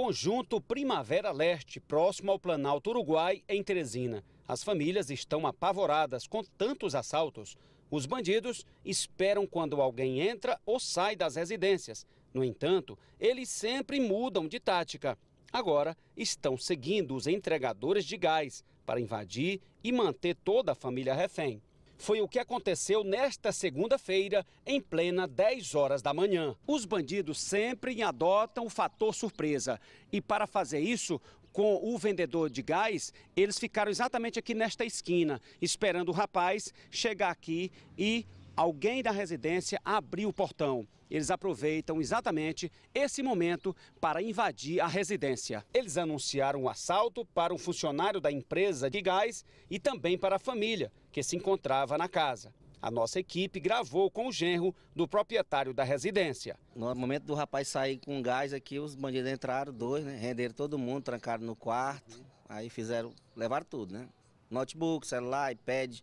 Conjunto Primavera Leste, próximo ao Planalto Uruguai, em Teresina. As famílias estão apavoradas com tantos assaltos. Os bandidos esperam quando alguém entra ou sai das residências. No entanto, eles sempre mudam de tática. Agora estão seguindo os entregadores de gás para invadir e manter toda a família refém. Foi o que aconteceu nesta segunda-feira, em plena 10 horas da manhã. Os bandidos sempre adotam o fator surpresa. E para fazer isso, com o vendedor de gás, eles ficaram exatamente aqui nesta esquina, esperando o rapaz chegar aqui e alguém da residência abriu o portão. Eles aproveitam exatamente esse momento para invadir a residência. Eles anunciaram o um assalto para um funcionário da empresa de gás e também para a família que se encontrava na casa. A nossa equipe gravou com o genro do proprietário da residência. No momento do rapaz sair com gás aqui, os bandidos entraram, dois, né? Renderam todo mundo, trancaram no quarto, aí fizeram, levaram tudo, né? Notebook, celular, iPad,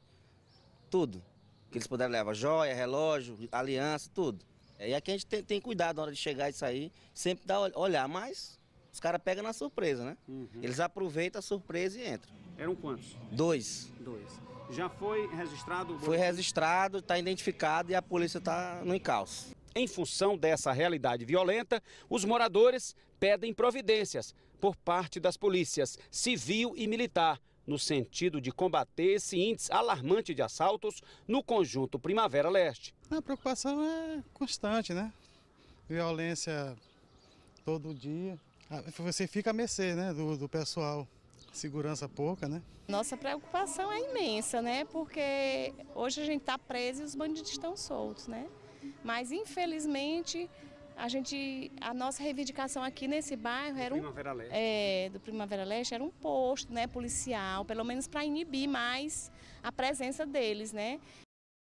tudo que eles puderam levar joia, relógio, aliança, tudo. E aqui a gente tem, tem cuidado na hora de chegar e sair, sempre dá olhar, mas os caras pegam na surpresa, né? Uhum. Eles aproveitam a surpresa e entram. Eram quantos? Dois. Dois. Já foi registrado? Foi registrado, está identificado e a polícia está no encalço. Em função dessa realidade violenta, os moradores pedem providências por parte das polícias civil e militar no sentido de combater esse índice alarmante de assaltos no conjunto Primavera Leste. A preocupação é constante, né? Violência todo dia. Ah, você fica a mercê né, do, do pessoal segurança pouca, né? Nossa preocupação é imensa, né? Porque hoje a gente está preso e os bandidos estão soltos, né? Mas infelizmente a gente, a nossa reivindicação aqui nesse bairro era um Primavera Leste. É, do Primavera Leste era um posto, né, policial, pelo menos para inibir mais a presença deles, né?